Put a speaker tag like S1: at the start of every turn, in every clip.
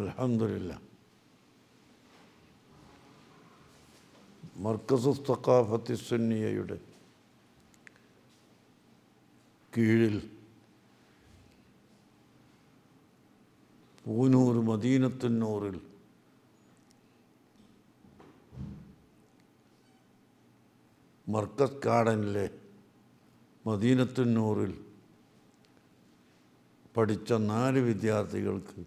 S1: അലഹമില്ല മർക്കസു തക്കാഫത്തി സുന്നിയയുടെ കീഴിൽ പൂനൂർ മദീനത്തിനൂറിൽ മർക്കസ് ഗാർഡനിലെ മദീനത്തിനൂറിൽ പഠിച്ച നാല് വിദ്യാർത്ഥികൾക്ക്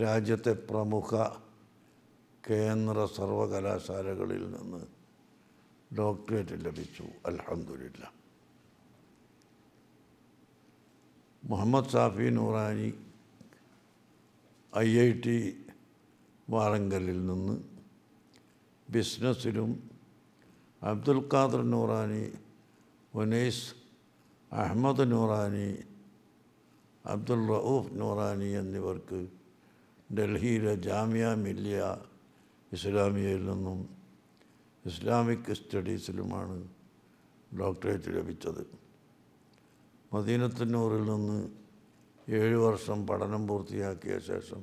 S1: രാജ്യത്തെ പ്രമുഖ കേന്ദ്ര സർവകലാശാലകളിൽ നിന്ന് ഡോക്ടറേറ്റ് ലഭിച്ചു അലഹമില്ല Muhammad Safi Noorani I I T വാറങ്കലിൽ നിന്ന് ബിസിനസ്സിലും അബ്ദുൽ ഖാദർ നൂറാനി ഒനൈസ് അഹമ്മദ് നൂറാനി അബ്ദുൽ റഊഫ് നൂറാനി എന്നിവർക്ക് ഡൽഹിയിലെ ജാമ്യ മില്ലിയ ഇസ്ലാമിയയിൽ നിന്നും ഇസ്ലാമിക് സ്റ്റഡീസിലുമാണ് ഡോക്ടറേറ്റ് ലഭിച്ചത് മദീനത്തന്നൂറിൽ നിന്ന് ഏഴ് വർഷം പഠനം പൂർത്തിയാക്കിയ ശേഷം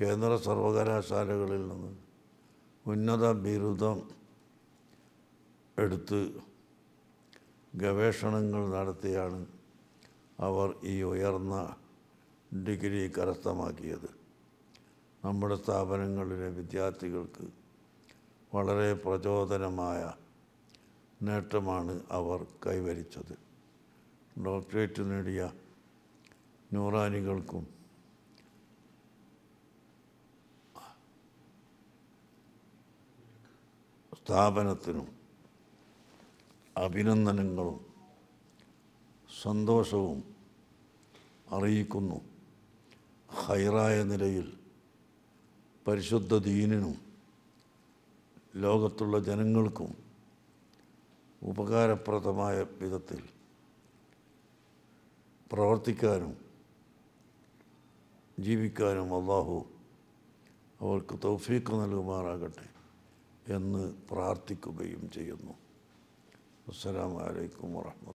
S1: കേന്ദ്ര സർവകലാശാലകളിൽ നിന്ന് ഉന്നത ബിരുദം എടുത്ത് ഗവേഷണങ്ങൾ നടത്തിയാണ് അവർ ഈ ഉയർന്ന ഡിഗ്രി കരസ്ഥമാക്കിയത് നമ്മുടെ സ്ഥാപനങ്ങളിലെ വിദ്യാർത്ഥികൾക്ക് വളരെ പ്രചോദനമായ നേട്ടമാണ് അവർ കൈവരിച്ചത് ഡോക്ടറേറ്റ് നേടിയ നൂറാനികൾക്കും സ്ഥാപനത്തിനും അഭിനന്ദനങ്ങളും സന്തോഷവും അറിയിക്കുന്നു ഹൈറായ നിലയിൽ പരിശുദ്ധ ദീനിനും ലോകത്തുള്ള ജനങ്ങൾക്കും ഉപകാരപ്രദമായ വിധത്തിൽ പ്രവർത്തിക്കാനും ജീവിക്കാനും അള്ളാഹു അവർക്ക് തൗഫീക്ക് നൽകുമാറാകട്ടെ എന്ന് പ്രാർത്ഥിക്കുകയും ചെയ്യുന്നു അസ്സാം വലൈക്കും വർഹമ